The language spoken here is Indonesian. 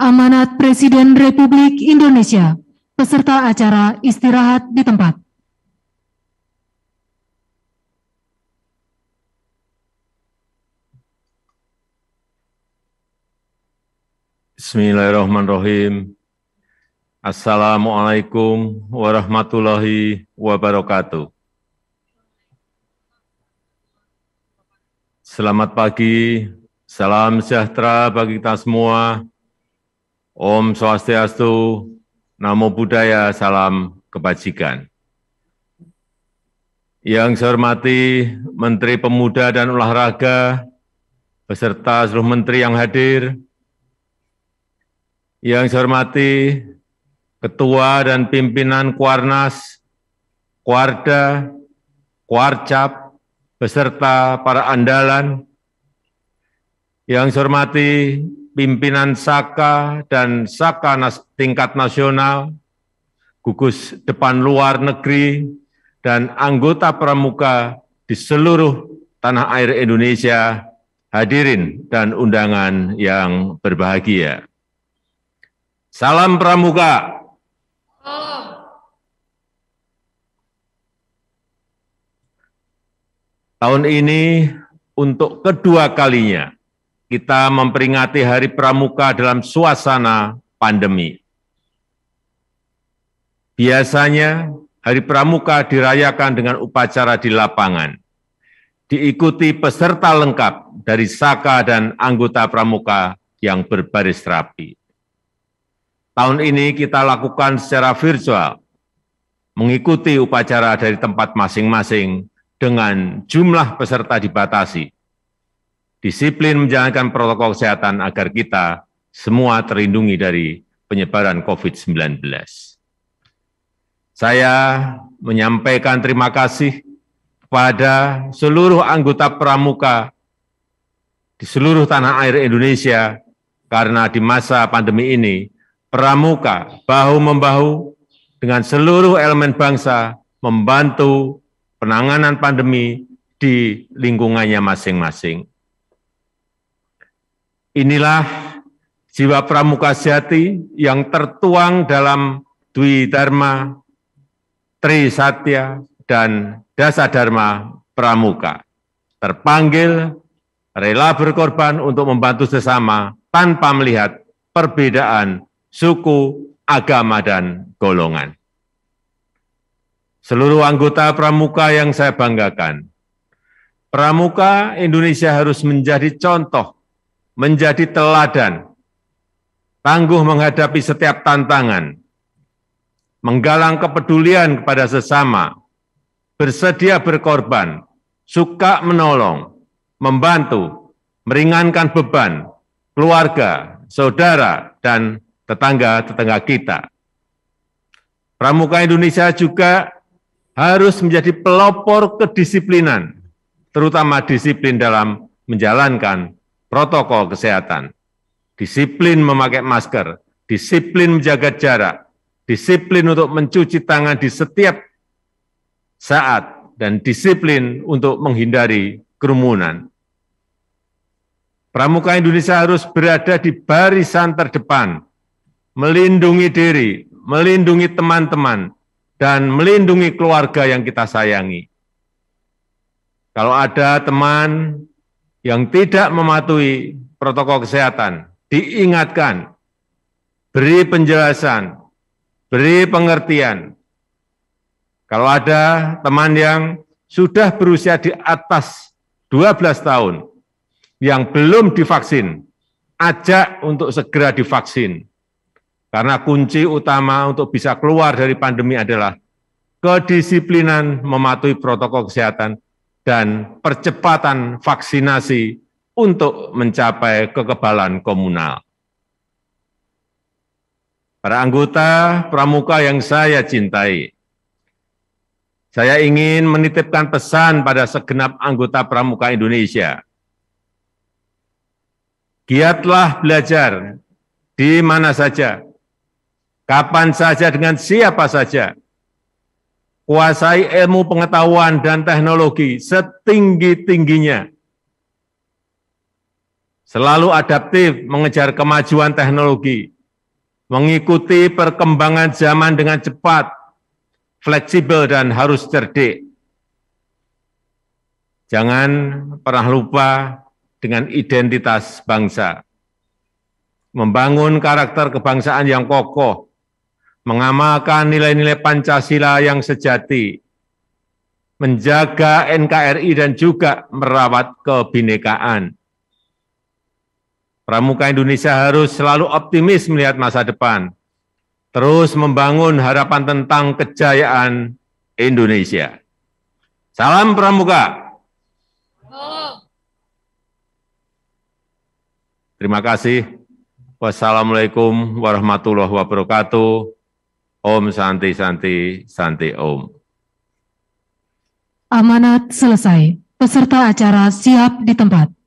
Amanat Presiden Republik Indonesia. Peserta acara istirahat di tempat. Bismillahirrahmanirrahim. Assalamualaikum warahmatullahi wabarakatuh. Selamat pagi, salam sejahtera bagi kita semua. Om Swastiastu, Namo Buddhaya, Salam Kebajikan. Yang saya hormati Menteri Pemuda dan Olahraga, beserta seluruh menteri yang hadir, yang saya hormati Ketua dan Pimpinan Kuarnas, Kuarda, Kuarcap, beserta para andalan, yang saya hormati pimpinan Saka dan Saka tingkat nasional, gugus depan luar negeri, dan anggota pramuka di seluruh tanah air Indonesia, hadirin dan undangan yang berbahagia. Salam pramuka. Salam. Tahun ini untuk kedua kalinya kita memperingati Hari Pramuka dalam suasana pandemi. Biasanya Hari Pramuka dirayakan dengan upacara di lapangan, diikuti peserta lengkap dari Saka dan anggota Pramuka yang berbaris rapi. Tahun ini kita lakukan secara virtual, mengikuti upacara dari tempat masing-masing dengan jumlah peserta dibatasi disiplin menjalankan protokol kesehatan agar kita semua terlindungi dari penyebaran COVID-19. Saya menyampaikan terima kasih kepada seluruh anggota pramuka di seluruh tanah air Indonesia karena di masa pandemi ini pramuka bahu-membahu dengan seluruh elemen bangsa membantu penanganan pandemi di lingkungannya masing-masing. Inilah jiwa pramuka sejati yang tertuang dalam Dwi Dharma, Tri Satya, dan Dasa Dharma Pramuka. Terpanggil, rela berkorban untuk membantu sesama tanpa melihat perbedaan suku, agama, dan golongan. Seluruh anggota pramuka yang saya banggakan, pramuka Indonesia harus menjadi contoh menjadi teladan, tangguh menghadapi setiap tantangan, menggalang kepedulian kepada sesama, bersedia berkorban, suka menolong, membantu, meringankan beban, keluarga, saudara, dan tetangga-tetangga kita. Pramuka Indonesia juga harus menjadi pelopor kedisiplinan, terutama disiplin dalam menjalankan protokol kesehatan, disiplin memakai masker, disiplin menjaga jarak, disiplin untuk mencuci tangan di setiap saat, dan disiplin untuk menghindari kerumunan. Pramuka Indonesia harus berada di barisan terdepan, melindungi diri, melindungi teman-teman, dan melindungi keluarga yang kita sayangi. Kalau ada teman yang tidak mematuhi protokol kesehatan, diingatkan, beri penjelasan, beri pengertian. Kalau ada teman yang sudah berusia di atas 12 tahun, yang belum divaksin, ajak untuk segera divaksin. Karena kunci utama untuk bisa keluar dari pandemi adalah kedisiplinan mematuhi protokol kesehatan dan percepatan vaksinasi untuk mencapai kekebalan komunal. Para anggota pramuka yang saya cintai, saya ingin menitipkan pesan pada segenap anggota pramuka Indonesia. Giatlah belajar di mana saja, kapan saja dengan siapa saja, kuasai ilmu pengetahuan dan teknologi setinggi-tingginya. Selalu adaptif mengejar kemajuan teknologi, mengikuti perkembangan zaman dengan cepat, fleksibel dan harus cerdik. Jangan pernah lupa dengan identitas bangsa. Membangun karakter kebangsaan yang kokoh, mengamalkan nilai-nilai Pancasila yang sejati, menjaga NKRI dan juga merawat kebinekaan. Pramuka Indonesia harus selalu optimis melihat masa depan, terus membangun harapan tentang kejayaan Indonesia. Salam Pramuka. Terima kasih. Wassalamualaikum warahmatullahi wabarakatuh. Om Santi Santi Santi Om. Amanat selesai. Peserta acara siap di tempat.